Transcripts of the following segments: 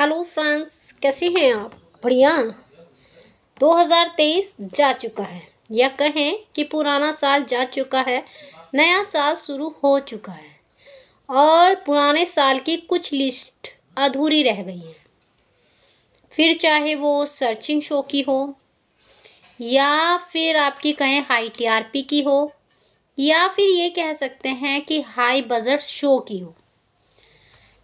hello France कैसे हैं आप बढ़िया 2023 जा चुका है या कहें कि पुराना साल जा चुका है नया साल शुरू हो चुका है और पुराने साल की कुछ लिस्ट अधूरी रह गई है फिर चाहे वो सर्चिंग शो की हो या फिर आपकी कहें हाई टीआरपी की हो या फिर ये कह सकते हैं कि हाई बजट शो की हो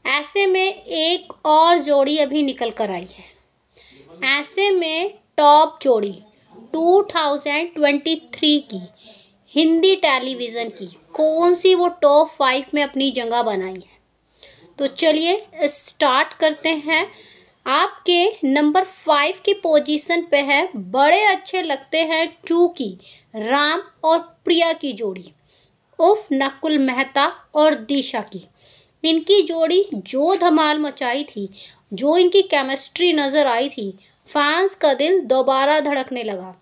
ऐसे में एक और जोड़ी अभी निकल कर आई है ऐसे में टॉप जोड़ी 2023 की हिंदी टेलीविज़न की कौन सी वो टॉप फाइव में अपनी जगह बनाई है तो चलिए स्टार्ट करते हैं आपके नंबर फाइव की पोजीशन पे है बड़े अच्छे लगते हैं टू की राम और प्रिया की जोड़ी उफ नकुल मेहता और दिशा की इनकी जोड़ी जो धमाल मचाई थी जो इनकी केमिस्ट्री नज़र आई थी फैंस का दिल दोबारा धड़कने लगा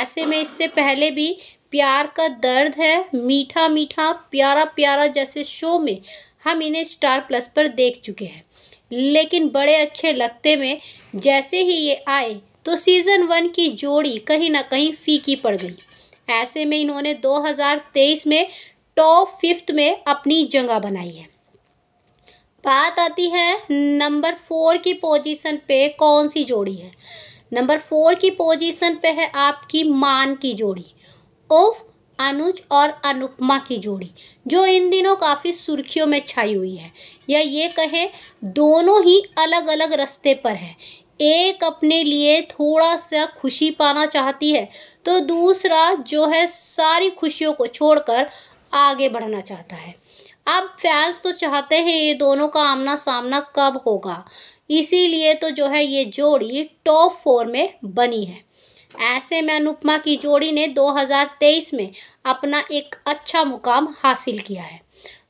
ऐसे में इससे पहले भी प्यार का दर्द है मीठा मीठा प्यारा प्यारा जैसे शो में हम इन्हें स्टार प्लस पर देख चुके हैं लेकिन बड़े अच्छे लगते में जैसे ही ये आए तो सीज़न वन की जोड़ी कहीं ना कहीं फीकी पड़ गई ऐसे में इन्होंने 2023 में टॉप फिफ्थ में अपनी जगह बनाई है बात आती है नंबर फोर की पोजीशन पे कौन सी जोड़ी है नंबर फोर की पोजीशन पे है आपकी मान की जोड़ी ओफ अनुज और अनुपमा की जोड़ी जो इन दिनों काफ़ी सुर्खियों में छाई हुई है या ये कहें दोनों ही अलग अलग रास्ते पर है एक अपने लिए थोड़ा सा खुशी पाना चाहती है तो दूसरा जो है सारी खुशियों को छोड़कर आगे बढ़ना चाहता है अब फैंस तो चाहते हैं ये दोनों का आमना सामना कब होगा इसीलिए तो जो है ये जोड़ी टॉप फोर में बनी है ऐसे में अनुपमा की जोड़ी ने 2023 में अपना एक अच्छा मुकाम हासिल किया है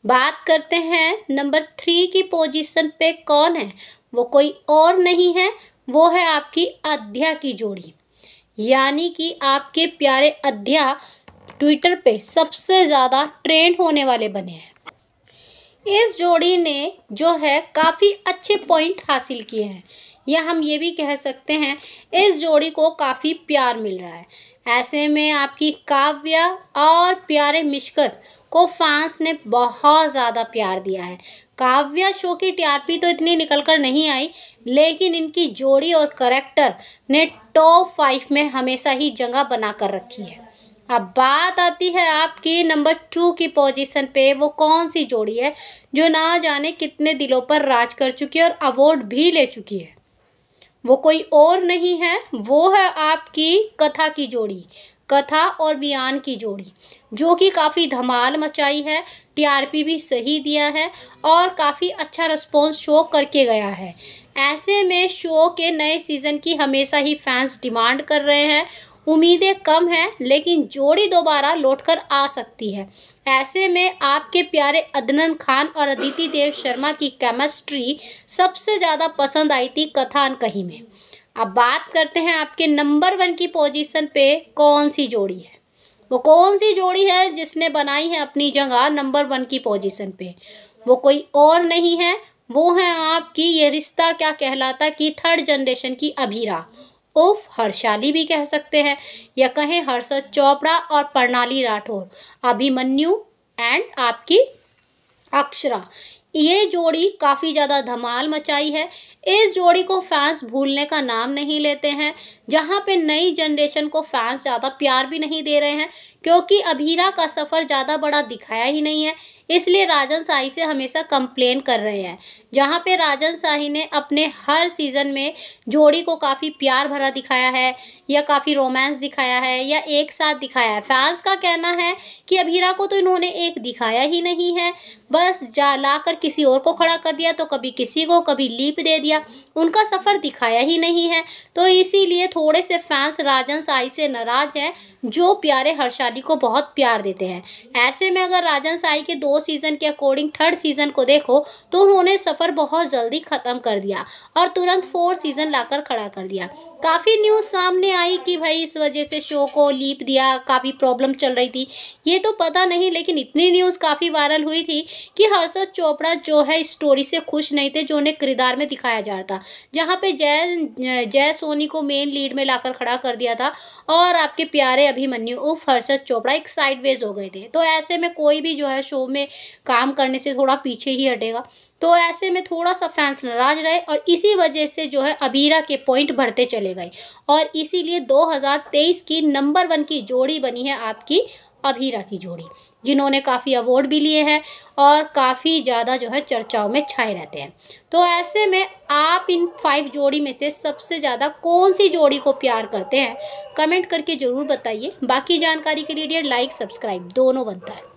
बात करते हैं नंबर थ्री की पोजीशन पे कौन है वो कोई और नहीं है वो है आपकी अध्या की जोड़ी यानी कि आपके प्यारे अध्या ट्विटर पे सबसे ज़्यादा ट्रेंड होने वाले बने हैं इस जोड़ी ने जो है काफ़ी अच्छे पॉइंट हासिल किए हैं या हम ये भी कह सकते हैं इस जोड़ी को काफ़ी प्यार मिल रहा है ऐसे में आपकी काव्या और प्यारे मिशकत को फैंस ने बहुत ज़्यादा प्यार दिया है काव्या शो की टीआरपी तो इतनी निकल कर नहीं आई लेकिन इनकी जोड़ी और करेक्टर ने टॉप फाइव में हमेशा ही जगह बना कर रखी है अब बात आती है आपकी नंबर टू की पोजीशन पे वो कौन सी जोड़ी है जो ना जाने कितने दिलों पर राज कर चुकी है और अवार्ड भी ले चुकी है वो कोई और नहीं है वो है आपकी कथा की जोड़ी कथा और वियान की जोड़ी जो कि काफ़ी धमाल मचाई है टीआरपी भी सही दिया है और काफ़ी अच्छा रिस्पॉन्स शो करके गया है ऐसे में शो के नए सीज़न की हमेशा ही फैंस डिमांड कर रहे हैं उम्मीदें कम हैं लेकिन जोड़ी दोबारा लौटकर आ सकती है ऐसे में आपके प्यारे अदनन खान और अदिति देव शर्मा की केमिस्ट्री सबसे ज़्यादा पसंद आई थी कथान कहीं में अब बात करते हैं आपके नंबर वन की पोजीशन पे कौन सी जोड़ी है वो कौन सी जोड़ी है जिसने बनाई है अपनी जगह नंबर वन की पोजीशन पे वो कोई और नहीं है वो है आपकी ये रिश्ता क्या कहलाता कि थर्ड जनरेशन की अभीरा उफ हर्षाली भी कह सकते हैं या कहें हर्षद चोपड़ा और प्रणाली राठौर अभिमन्यु एंड आपकी अक्षरा ये जोड़ी काफ़ी ज़्यादा धमाल मचाई है इस जोड़ी को फैंस भूलने का नाम नहीं लेते हैं जहाँ पे नई जनरेशन को फैंस ज़्यादा प्यार भी नहीं दे रहे हैं क्योंकि अभीरा का सफ़र ज़्यादा बड़ा दिखाया ही नहीं है इसलिए राजन शाही से हमेशा कंप्लेन कर रहे हैं जहाँ पे राजन शाही ने अपने हर सीज़न में जोड़ी को काफ़ी प्यार भरा दिखाया है या काफ़ी रोमांस दिखाया है या एक साथ दिखाया है फैंस का कहना है कि अभीरा को तो इन्होंने एक दिखाया ही नहीं है बस जा कर किसी और को खड़ा कर दिया तो कभी किसी को कभी लीप दे दिया उनका सफ़र दिखाया ही नहीं है तो इसीलिए थोड़े से फैंस राजन साई से नाराज हैं जो प्यारे हर्षाली को बहुत प्यार देते हैं ऐसे में अगर राजन साई के दो सीज़न के अकॉर्डिंग थर्ड सीज़न को देखो तो उन्होंने सफ़र बहुत जल्दी ख़त्म कर दिया और तुरंत फोर्थ सीज़न लाकर खड़ा कर दिया काफ़ी न्यूज़ सामने आई कि भाई इस वजह से शो को लीप दिया काफ़ी प्रॉब्लम चल रही थी ये तो पता नहीं लेकिन इतनी न्यूज़ काफ़ी वायरल हुई थी कि हर्षद चोपड़ा थोड़ा जो है स्टोरी से खुश नहीं थे जो उन्हें किरदार में दिखाया जा रहा था जहाँ पे जय जय सोनी को मेन लीड में लाकर खड़ा कर दिया था और आपके प्यारे अभिमन्यु उफ हर्षद चोपड़ा एक साइडवेज हो गए थे तो ऐसे में कोई भी जो है शो में काम करने से थोड़ा पीछे ही हटेगा तो ऐसे में थोड़ा सा फैंस नाराज रहे और इसी वजह से जो है अबीरा के पॉइंट बढ़ते चले गए और इसीलिए 2023 की नंबर वन की जोड़ी बनी है आपकी अभीरा की जोड़ी जिन्होंने काफ़ी अवार्ड भी लिए हैं और काफ़ी ज़्यादा जो है चर्चाओं में छाए रहते हैं तो ऐसे में आप इन फाइव जोड़ी में से सबसे ज़्यादा कौन सी जोड़ी को प्यार करते हैं कमेंट करके ज़रूर बताइए बाकी जानकारी के लिए डियर लाइक सब्सक्राइब दोनों बनता है